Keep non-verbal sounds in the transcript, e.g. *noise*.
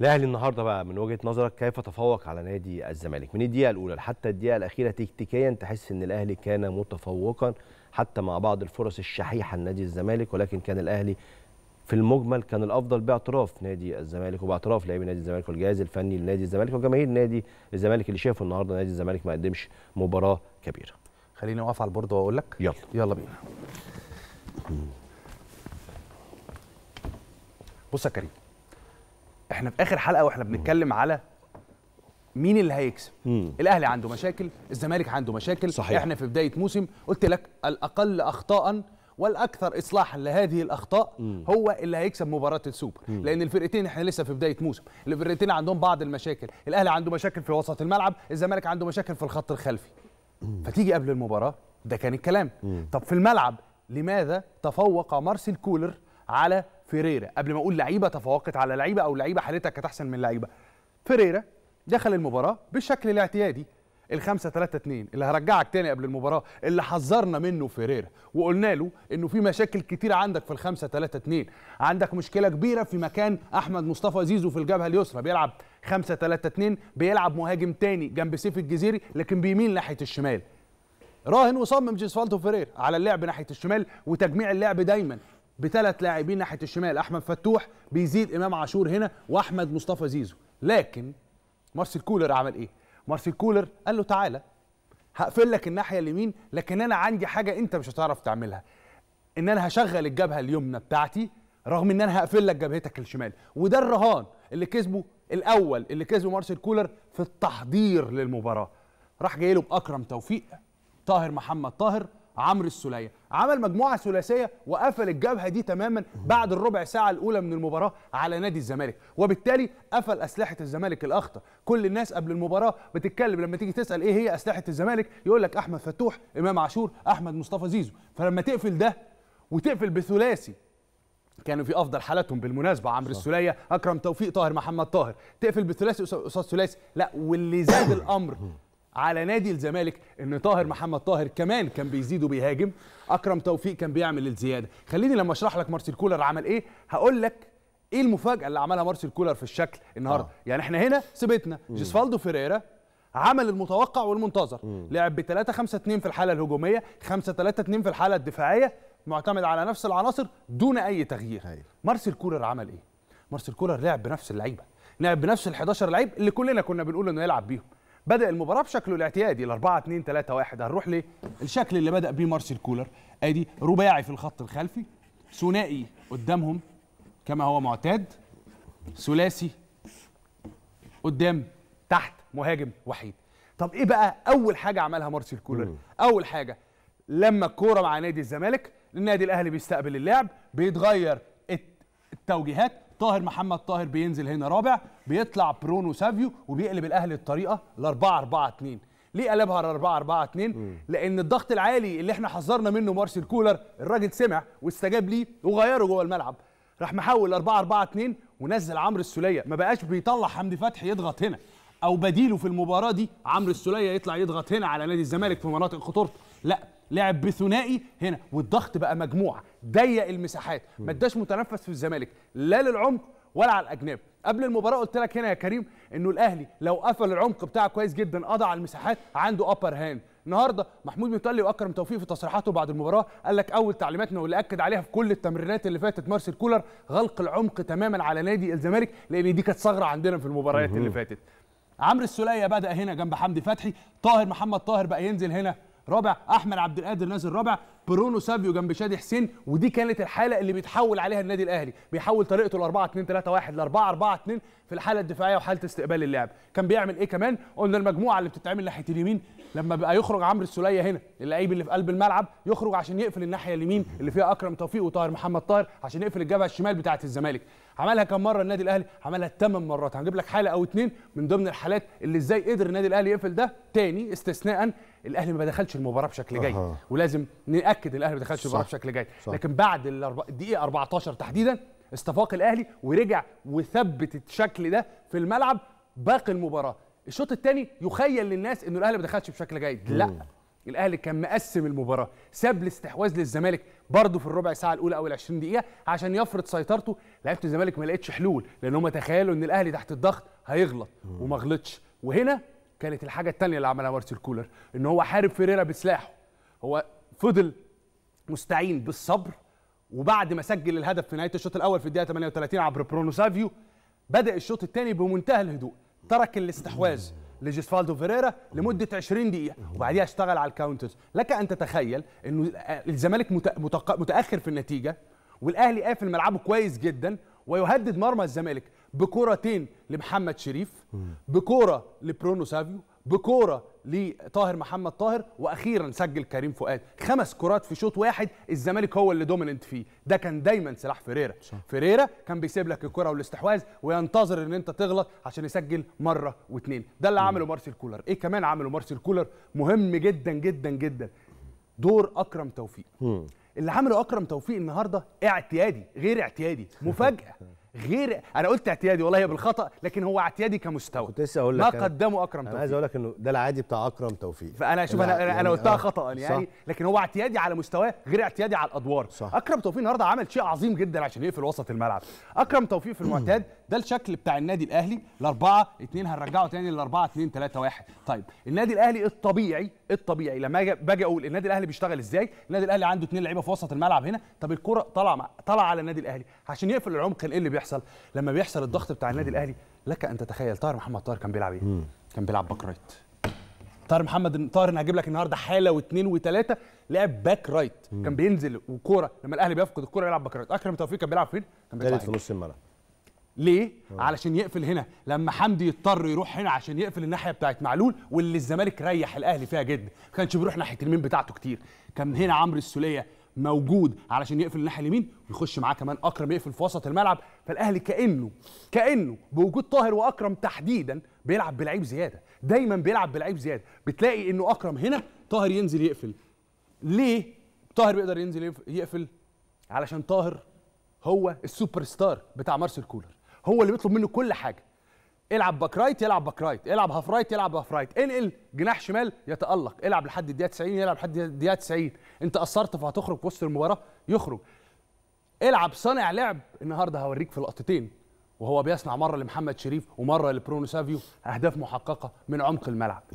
الاهلي النهارده بقى من وجهه نظرك كيف تفوق على نادي الزمالك من الدقيقه الاولى حتى الدقيقه الاخيره تكتيكيا تحس ان الاهلي كان متفوقا حتى مع بعض الفرص الشحيحه لنادي الزمالك ولكن كان الاهلي في المجمل كان الافضل باعتراف نادي الزمالك وباعتراف لاعبي نادي الزمالك والجهاز الفني لنادي الزمالك وجماهير نادي الزمالك اللي شافوا النهارده نادي الزمالك ما قدمش مباراه كبيره خليني اقف على البورد واقول لك يلا يلا بينا بص يا كريم احنا في اخر حلقه واحنا بنتكلم على مين اللي هيكسب مم. الاهلي عنده مشاكل الزمالك عنده مشاكل صحيح. احنا في بدايه موسم قلت لك الاقل اخطاء والاكثر اصلاحا لهذه الاخطاء مم. هو اللي هيكسب مباراه السوبر مم. لان الفرقتين احنا لسه في بدايه موسم الفرقتين عندهم بعض المشاكل الاهلي عنده مشاكل في وسط الملعب الزمالك عنده مشاكل في الخط الخلفي مم. فتيجي قبل المباراه ده كان الكلام مم. طب في الملعب لماذا تفوق مارسيل كولر على فيريرا قبل ما اقول لعيبه تفوقت على لعيبه او لعيبه حالتها كانت احسن من لعيبه فيريرا دخل المباراه بالشكل الاعتيادي ال5 3 2 اللي هرجعك تاني قبل المباراة اللي حذرنا منه فيريرا وقلنا له انه في مشاكل كتير عندك في ال5 3 2 عندك مشكلة كبيرة في مكان احمد مصطفى زيزو في الجبهة اليسرى بيلعب 5 3 2 بيلعب مهاجم تاني جنب سيف الجزيري لكن بيميل ناحية الشمال راهن وصمم جيسفالتو فيريرا على اللعب ناحيه الشمال وتجميع اللعب دايما بثلاث لاعبين ناحيه الشمال احمد فتوح بيزيد امام عاشور هنا واحمد مصطفى زيزو لكن مارسيل كولر عمل ايه مارسيل كولر قال له تعالى هقفل لك الناحيه اليمين لكن انا عندي حاجه انت مش هتعرف تعملها ان انا هشغل الجبهه اليمنى بتاعتي رغم ان انا هقفل لك جبهتك الشمال وده الرهان اللي كسبه الاول اللي كسبه مارسيل كولر في التحضير للمباراه راح جاي له باكرم توفيق طاهر محمد طاهر عمرو السوليه عمل مجموعه ثلاثيه وقفل الجبهه دي تماما بعد الربع ساعه الاولى من المباراه على نادي الزمالك وبالتالي قفل اسلحه الزمالك الاخطر كل الناس قبل المباراه بتتكلم لما تيجي تسال ايه هي اسلحه الزمالك يقول لك احمد فتوح امام عاشور احمد مصطفى زيزو فلما تقفل ده وتقفل بثلاثي كانوا في افضل حالاتهم بالمناسبه عمرو السوليه اكرم توفيق طاهر محمد طاهر تقفل بثلاثي قصاد ثلاثي لا واللي زاد الامر على نادي الزمالك ان طاهر محمد طاهر كمان كان بيزيد وبيهاجم اكرم توفيق كان بيعمل الزياده خليني لما اشرح لك مارسيل كولر عمل ايه هقول لك ايه المفاجاه اللي عملها مارسيل كولر في الشكل النهارده آه. يعني احنا هنا سبتنا جيسفالدو فيريرا عمل المتوقع والمنتظر مم. لعب ب 3 5 2 في الحاله الهجوميه 5 3 2 في الحاله الدفاعيه معتمد على نفس العناصر دون اي تغيير هاي. أيوة. مارسيل كولر عمل ايه مارسيل كولر لعب بنفس اللعيبه لعب بنفس ال 11 لعيب اللي كلنا كنا بنقول انه يلعب بيهم بدا المباراه بشكله الاعتيادي ال 4 2 3 1 هنروح للشكل اللي بدا بيه مارسيل كولر ادي رباعي في الخط الخلفي ثنائي قدامهم كما هو معتاد ثلاثي قدام تحت مهاجم وحيد طب ايه بقى اول حاجه عملها مارسيل كولر اول حاجه لما الكوره مع نادي الزمالك النادي الاهلي بيستقبل اللعب بيتغير التوجيهات طاهر محمد طاهر بينزل هنا رابع بيطلع برونو سافيو وبيقلب الاهلي الطريقه ل 4 4 2 ليه قلبها ل 4 4 2 لان الضغط العالي اللي احنا حذرنا منه مارسيل كولر الراجل سمع واستجاب ليه وغيره جوه الملعب راح محول 4 4 2 ونزل عمرو السوليه ما بقاش بيطلع حمدي فتحي يضغط هنا او بديله في المباراه دي عمرو السوليه يطلع يضغط هنا على نادي الزمالك في مناطق خطورته لا لعب بثنائي هنا والضغط بقى مجموعه ضيق المساحات ما اداش متنفس في الزمالك لا للعمق ولا على الاجناب قبل المباراه قلت لك هنا يا كريم انه الاهلي لو قفل العمق بتاعه كويس جدا قضى على المساحات عنده ابر هاند النهارده محمود متولي واكرم توفيق في تصريحاته بعد المباراه قال لك اول تعليماتنا واللي اكد عليها في كل التمرينات اللي فاتت مارسيل كولر غلق العمق تماما على نادي الزمالك لان دي كانت ثغره عندنا في المباريات اللي فاتت عمرو السوليه بدا هنا جنب حمدي فتحي طاهر محمد طاهر بقى ينزل هنا رابع احمد عبد القادر نازل رابع برونو سافيو جنب شادي حسين ودي كانت الحاله اللي بيتحول عليها النادي الاهلي بيحول طريقته ل 4 2 3 1 ل 4 4 2 في الحاله الدفاعيه وحاله استقبال اللعب كان بيعمل ايه كمان قلنا المجموعه اللي بتتعمل ناحيه اليمين لما بقى يخرج عمرو السوليه هنا اللعيب اللي في قلب الملعب يخرج عشان يقفل الناحيه اليمين اللي فيها اكرم توفيق وطاهر محمد طاهر عشان يقفل الجبهه الشمال بتاعه الزمالك عملها كم مره النادي الاهلي عملها 8 مرات هنجيب لك حاله او اتنين من ضمن الحالات اللي ازاي قدر النادي الاهلي يقفل ده تاني استثناء الاهلي ما دخلش المباراه بشكل جيد أه. ولازم ناكد الاهلي ما دخلش المباراه بشكل جيد لكن بعد الدقيقه 14 تحديدا استفاق الاهلي ورجع وثبت الشكل ده في الملعب باقي المباراه الشوط الثاني يخيل للناس انه الاهلي ما دخلش بشكل جيد لا الاهلي كان مقسم المباراه ساب الاستحواذ للزمالك برضه في الربع ساعه الاولى او ال 20 دقيقه عشان يفرض سيطرته لعيبه الزمالك ما لقتش حلول لان هم تخيلوا ان الاهلي تحت الضغط هيغلط وما غلطش وهنا كانت الحاجه الثانيه اللي عملها مارسيل كولر ان هو حارب فيريرا بسلاحه هو فضل مستعين بالصبر وبعد ما سجل الهدف في نهايه الشوط الاول في الدقيقه 38 عبر برونو سافيو بدا الشوط الثاني بمنتهى الهدوء ترك الاستحواذ لجيسفالدو فيريرا لمده 20 دقيقه وبعديها اشتغل على الكاونترز لك ان تتخيل انه آه، الزمالك متاخر في النتيجه والاهلي قافل ملعبه كويس جدا ويهدد مرمى الزمالك بكورتين لمحمد شريف بكوره لبرونو سافيو بكوره لطاهر محمد طاهر واخيرا سجل كريم فؤاد خمس كرات في شوط واحد الزمالك هو اللي دوميننت فيه ده كان دايما سلاح فيريرا فيريرا كان بيسيب لك الكره والاستحواذ وينتظر ان انت تغلط عشان يسجل مره واثنين ده اللي عمله مارسيل كولر ايه كمان عمله مارسيل كولر مهم جدا جدا جدا دور اكرم توفيق اللي عمله اكرم توفيق النهارده اعتيادي غير اعتيادي مفاجاه *laughs* غير انا قلت اعتيادي والله هي بالخطا لكن هو اعتيادي كمستوى كنت لسه اقول لك ما قدمه اكرم توفيق انا عايز اقول لك انه ده العادي بتاع اكرم توفيق فانا شوف انا يعني انا قلتها آه، خطا يعني صح. لكن هو اعتيادي على مستواه غير اعتيادي على الادوار صح. اكرم توفيق النهارده عمل شيء عظيم جدا عشان يقفل وسط الملعب اكرم توفيق في المعتاد *clears throat* *clears throat* ده الشكل بتاع النادي الاهلي الاربعه اثنين هنرجعه تاني الاربعه اثنين ثلاثه واحد طيب النادي الاهلي الطبيعي الطبيعي لما باجي اقول النادي الاهلي بيشتغل ازاي النادي الاهلي عنده اثنين لعيبه في وسط الملعب هنا طب الكره طالعه طالعه على النادي الاهلي عشان يقفل العمق ايه اللي بيحصل لما بيحصل الضغط بتاع النادي الاهلي لك ان تتخيل طاهر محمد طاهر كان بيلعب ايه كان بيلعب باك رايت طاهر محمد طاهر انا هجيب لك النهارده حاله واثنين وثلاثه لعب باك رايت كان بينزل وكوره لما الاهلي بيفقد الكوره يلعب باك رايت اكرم توفيق كان بيلعب فين كان بيلعب في نص الملعب ليه؟ أوه. علشان يقفل هنا لما حمدي يضطر يروح هنا عشان يقفل الناحيه بتاعت معلول واللي الزمالك ريح الاهلي فيها جدا ما كانش بيروح ناحيه اليمين بتاعته كتير كان هنا عمرو السوليه موجود علشان يقفل الناحيه اليمين ويخش معاه كمان اكرم يقفل في وسط الملعب فالاهلي كانه كانه بوجود طاهر واكرم تحديدا بيلعب بلعيب زياده دايما بيلعب بلعيب زياده بتلاقي انه اكرم هنا طاهر ينزل يقفل ليه طاهر بيقدر ينزل يقفل علشان طاهر هو السوبر ستار بتاع مارسيل كولر هو اللي بيطلب منه كل حاجه العب باك رايت يلعب باك رايت العب هاف رايت يلعب هاف رايت انقل جناح شمال يتالق العب لحد الدقيقه 90 يلعب لحد الدقيقه 90 انت قصرت فهتخرج في وسط المباراه يخرج العب صانع لعب النهارده هوريك في لقطتين وهو بيصنع مره لمحمد شريف ومره لبرونو سافيو اهداف محققه من عمق الملعب